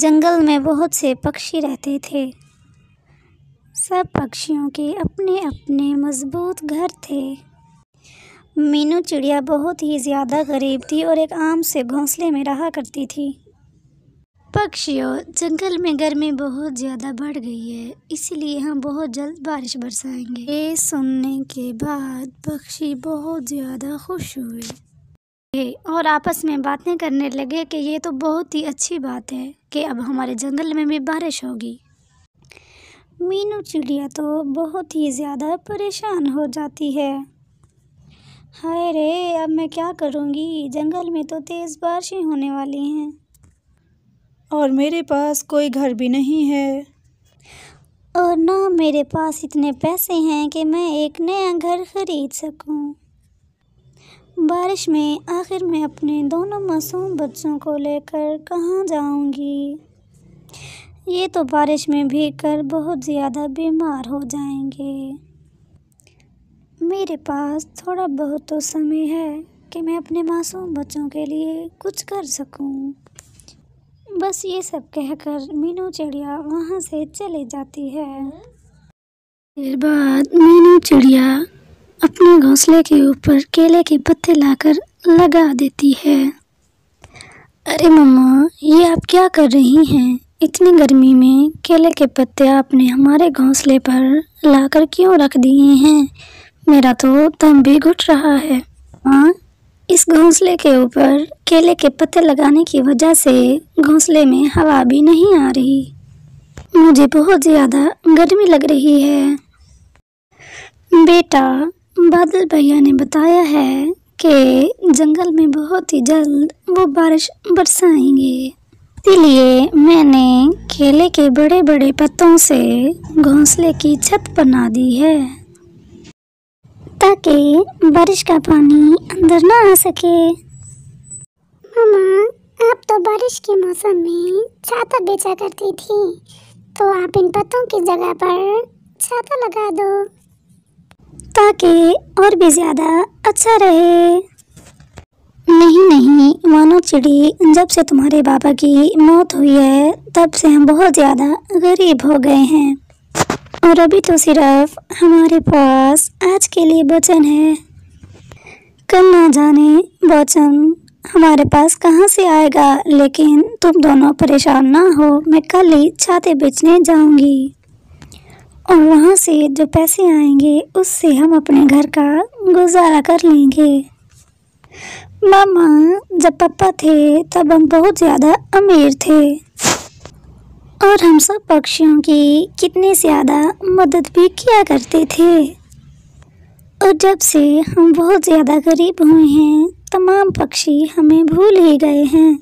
जंगल में बहुत से पक्षी रहते थे सब पक्षियों के अपने अपने मजबूत घर थे मीनू चिड़िया बहुत ही ज़्यादा गरीब थी और एक आम से घोंसले में रहा करती थी पक्षियों जंगल में गर्मी बहुत ज़्यादा बढ़ गई है इसलिए हम बहुत जल्द बारिश बरसाएंगे ये सुनने के बाद पक्षी बहुत ज़्यादा खुश हुए और आपस में बातें करने लगे कि ये तो बहुत ही अच्छी बात है कि अब हमारे जंगल में भी बारिश होगी मीनू चिड़िया तो बहुत ही ज़्यादा परेशान हो जाती है हाय रे अब मैं क्या करूँगी जंगल में तो तेज़ बारिशें होने वाली हैं और मेरे पास कोई घर भी नहीं है और ना मेरे पास इतने पैसे हैं कि मैं एक नया घर खरीद सकूं। बारिश में आखिर मैं अपने दोनों मासूम बच्चों को लेकर कहाँ जाऊँगी ये तो बारिश में भीग कर बहुत ज़्यादा बीमार हो जाएंगे मेरे पास थोड़ा बहुत तो समय है कि मैं अपने मासूम बच्चों के लिए कुछ कर सकूं। बस ये सब कहकर मीनू चिड़िया वहाँ से चले जाती है देर बाद मीनू चिड़िया अपने घोंसले के ऊपर केले के पत्ते लाकर लगा देती है अरे मम्मा ये आप क्या कर रही हैं इतनी गर्मी में केले के पत्ते आपने हमारे घोंसले पर लाकर क्यों रख दिए हैं मेरा तो दम भी घुट रहा है हाँ इस घोंसले के ऊपर केले के पत्ते लगाने की वजह से घोंसले में हवा भी नहीं आ रही मुझे बहुत ज़्यादा गर्मी लग रही है बेटा बादल भैया ने बताया है कि जंगल में बहुत ही जल्द वो बारिश बरसाएंगे इसलिए मैंने केले के बड़े बड़े पत्तों से घोंसले की छत बना दी है ताकि बारिश का पानी अंदर ना आ सके मामा आप तो बारिश के मौसम में छाता बेचा करती थी तो आप इन पत्तों की जगह पर छाता लगा दो ताकि और भी ज़्यादा अच्छा रहे नहीं नहीं मानो चिड़ी जब से तुम्हारे बाबा की मौत हुई है तब से हम बहुत ज़्यादा गरीब हो गए हैं और अभी तो सिर्फ हमारे पास आज के लिए बचन है कल ना जाने बचन हमारे पास कहाँ से आएगा लेकिन तुम दोनों परेशान ना हो मैं कल ही छाते बेचने जाऊंगी और वहाँ से जो पैसे आएंगे उससे हम अपने घर का गुजारा कर लेंगे मामा जब पापा थे तब हम बहुत ज़्यादा अमीर थे और हम सब पक्षियों की कितनी ज़्यादा मदद भी किया करते थे और जब से हम बहुत ज़्यादा गरीब हुए हैं तमाम पक्षी हमें भूल ही गए हैं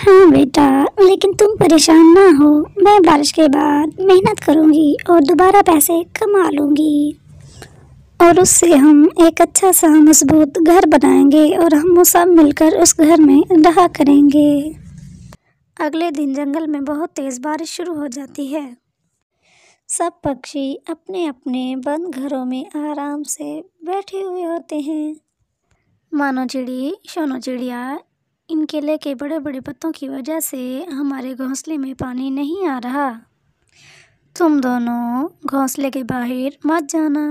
हाँ बेटा लेकिन तुम परेशान ना हो मैं बारिश के बाद मेहनत करूँगी और दोबारा पैसे कमा लूँगी और उससे हम एक अच्छा सा मजबूत घर बनाएंगे और हम सब मिलकर उस घर में रहा करेंगे अगले दिन जंगल में बहुत तेज़ बारिश शुरू हो जाती है सब पक्षी अपने अपने बंद घरों में आराम से बैठे हुए होते हैं मानो चिड़ी सोनो चिड़िया इन केले के बड़े बड़े पत्तों की वजह से हमारे घोंसले में पानी नहीं आ रहा तुम दोनों घोंसले के बाहर मत जाना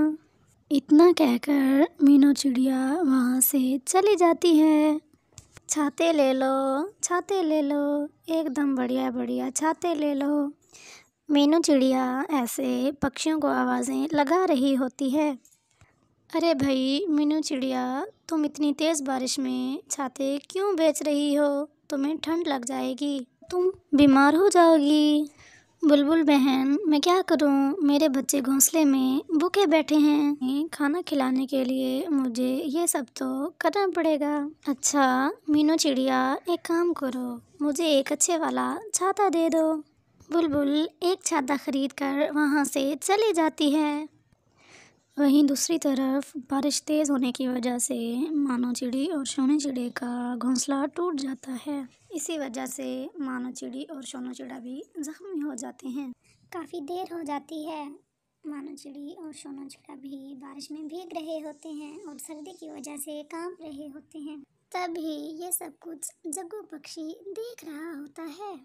इतना कहकर मीनू चिड़िया वहाँ से चली जाती है छाते ले लो छाते ले लो एकदम बढ़िया बढ़िया छाते ले लो मीनू चिड़िया ऐसे पक्षियों को आवाज़ें लगा रही होती है अरे भाई मीनू चिड़िया तुम इतनी तेज़ बारिश में छाते क्यों बेच रही हो तुम्हें ठंड लग जाएगी तुम बीमार हो जाओगी बुलबुल बहन मैं क्या करूं मेरे बच्चे घोंसले में भूखे बैठे हैं खाना खिलाने के लिए मुझे ये सब तो करना पड़ेगा अच्छा मीनू चिड़िया एक काम करो मुझे एक अच्छे वाला छाता दे दो बुलबुल एक छाता खरीद कर वहाँ से चली जाती है वहीं दूसरी तरफ बारिश तेज़ होने की वजह से मानो चिड़ी और सोनू चिड़े का घोंसला टूट जाता है इसी वजह से मानो चिड़ी और सोनो चिड़ा भी ज़ख्मी हो जाते हैं काफ़ी देर हो जाती है मानो चिड़ी और सोनो चिड़ा भी बारिश में भीग रहे होते हैं और सर्दी की वजह से काम रहे होते हैं तभी ये सब कुछ जग्गू पक्षी देख रहा होता है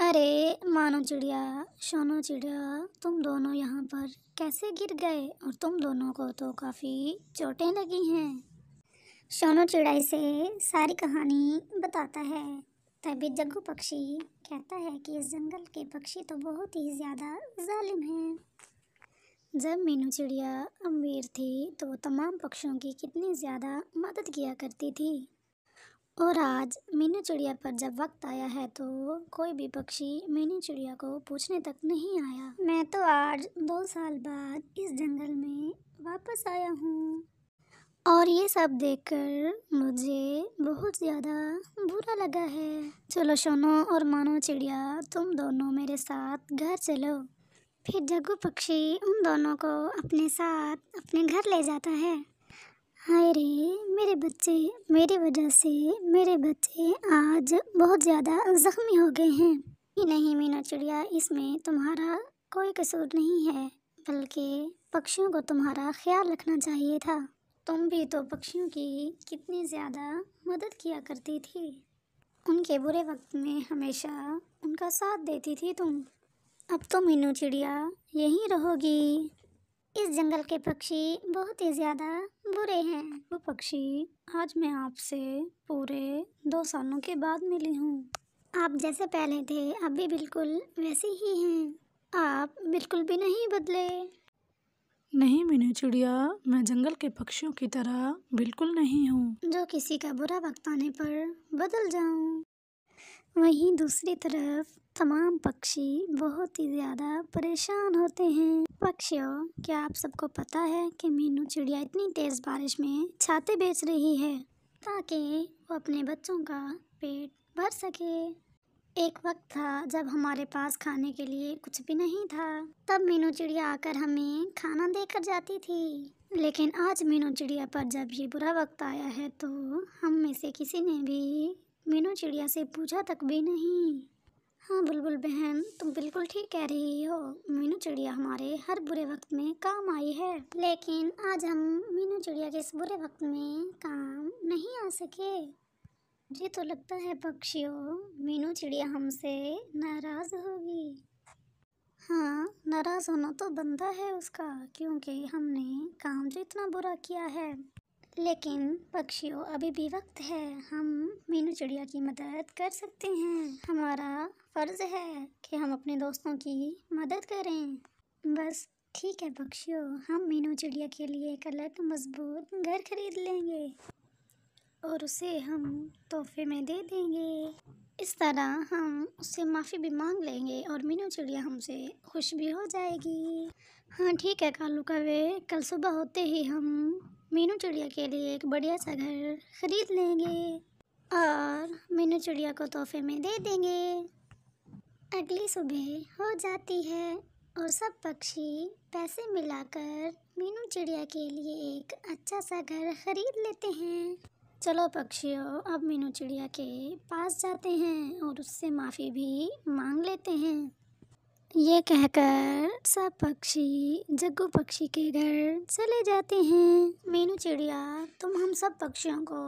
अरे मानो चिड़िया सोनो चिड़िया तुम दोनों यहाँ पर कैसे गिर गए और तुम दोनों को तो काफ़ी चोटें लगी हैं सोनो चिड़ाई से सारी कहानी बताता है तभी जग्गू पक्षी कहता है कि इस जंगल के पक्षी तो बहुत ही ज़्यादा जालिम हैं जब मीनू चिड़िया अमीर थी तो वो तमाम पक्षियों की कितनी ज़्यादा मदद किया करती थी और आज मीनू चिड़िया पर जब वक्त आया है तो कोई भी पक्षी मीनू चिड़िया को पूछने तक नहीं आया मैं तो आज दो साल बाद इस जंगल में वापस आया हूँ और ये सब देखकर मुझे बहुत ज़्यादा बुरा लगा है चलो सोनो और मानो चिड़िया तुम दोनों मेरे साथ घर चलो फिर जग्गू पक्षी उन दोनों को अपने साथ अपने घर ले जाता है हाय रे मेरे बच्चे मेरी वजह से मेरे बच्चे आज बहुत ज़्यादा ज़ख्मी हो गए हैं ही नहीं मीना चिड़िया इसमें तुम्हारा कोई कसूर नहीं है बल्कि पक्षियों को तुम्हारा ख्याल रखना चाहिए था तुम भी तो पक्षियों की कितनी ज़्यादा मदद किया करती थी उनके बुरे वक्त में हमेशा उनका साथ देती थी तुम अब तो मीनू चिड़िया यहीं रहोगी इस जंगल के पक्षी बहुत ही ज़्यादा बुरे हैं वो पक्षी आज मैं आपसे पूरे दो सालों के बाद मिली हूँ आप जैसे पहले थे अब भी बिल्कुल वैसे ही हैं आप बिल्कुल भी नहीं बदले नहीं मीनू चिड़िया मैं जंगल के पक्षियों की तरह बिल्कुल नहीं हूँ जो किसी का बुरा वक्त आने पर बदल जाऊँ वहीं दूसरी तरफ तमाम पक्षी बहुत ही ज़्यादा परेशान होते हैं पक्षियों क्या आप सबको पता है कि मीनू चिड़िया इतनी तेज़ बारिश में छाते बेच रही है ताकि वो अपने बच्चों का पेट भर सके एक वक्त था जब हमारे पास खाने के लिए कुछ भी नहीं था तब मीनू चिड़िया आकर हमें खाना देकर जाती थी लेकिन आज मीनू चिड़िया पर जब ये बुरा वक्त आया है तो हम में से किसी ने भी मीनू चिड़िया से पूछा तक भी नहीं हाँ बुलबुल बहन तुम बिल्कुल ठीक कह रही हो मीनू चिड़िया हमारे हर बुरे वक्त में काम आई है लेकिन आज हम मीनू चिड़िया के इस बुरे वक्त में काम नहीं आ सके मुझे तो लगता है पक्षियों मीनू चिड़िया हमसे नाराज़ होगी हाँ नाराज़ होना तो बनता है उसका क्योंकि हमने काम जो इतना बुरा किया है लेकिन पक्षियों अभी भी वक्त है हम मीनू चिड़िया की मदद कर सकते हैं हमारा फ़र्ज़ है कि हम अपने दोस्तों की मदद करें बस ठीक है पक्षियों हम मीनू चिड़िया के लिए एक अलग मजबूत घर खरीद लेंगे और उसे हम तोहफे में दे देंगे इस तरह हम उससे माफ़ी भी मांग लेंगे और मीनू चिड़िया हमसे खुश भी हो जाएगी हाँ ठीक है कालू कावे कल सुबह होते ही हम मीनू चिड़िया के लिए एक बढ़िया सा घर खरीद लेंगे और मीनू चिड़िया को तोहफे में दे देंगे अगली सुबह हो जाती है और सब पक्षी पैसे मिलाकर मीनू चिड़िया के लिए एक अच्छा सा घर खरीद लेते हैं चलो पक्षियों अब मीनू चिड़िया के पास जाते हैं और उससे माफ़ी भी मांग लेते हैं ये कहकर सब पक्षी जग्गू पक्षी के घर चले जाते हैं मीनू चिड़िया तुम हम सब पक्षियों को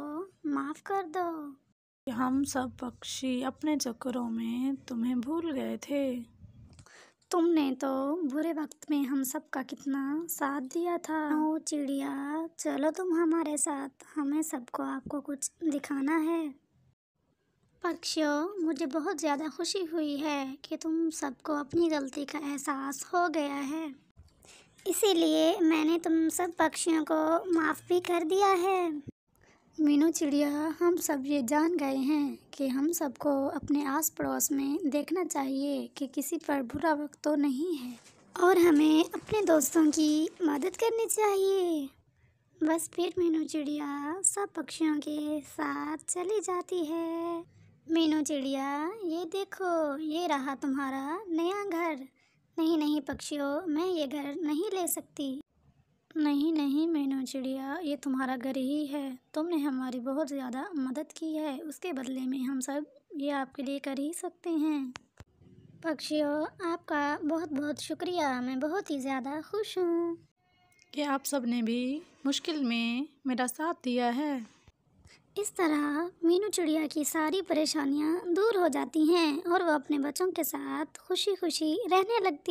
माफ़ कर दो हम सब पक्षी अपने चक्करों में तुम्हें भूल गए थे तुमने तो बुरे वक्त में हम सब का कितना साथ दिया था ओ चिड़िया चलो तुम हमारे साथ हमें सबको आपको कुछ दिखाना है पक्षियों मुझे बहुत ज़्यादा खुशी हुई है कि तुम सबको अपनी गलती का एहसास हो गया है इसीलिए मैंने तुम सब पक्षियों को माफ़ भी कर दिया है मीनू चिड़िया हम सब ये जान गए हैं कि हम सबको अपने आस पड़ोस में देखना चाहिए कि किसी पर बुरा वक्त तो नहीं है और हमें अपने दोस्तों की मदद करनी चाहिए बस फिर मीनू चिड़िया सब पक्षियों के साथ चली जाती है मीनू चिड़िया ये देखो ये रहा तुम्हारा नया घर नहीं नहीं पक्षियों मैं ये घर नहीं ले सकती नहीं नहीं मीनू चिड़िया ये तुम्हारा घर ही है तुमने हमारी बहुत ज़्यादा मदद की है उसके बदले में हम सब ये आपके लिए कर ही सकते हैं पक्षियों आपका बहुत बहुत शुक्रिया मैं बहुत ही ज़्यादा खुश हूँ कि आप सब ने भी मुश्किल में मेरा साथ दिया है इस तरह मीनू चिड़िया की सारी परेशानियाँ दूर हो जाती हैं और वह अपने बच्चों के साथ खुशी खुशी रहने लगती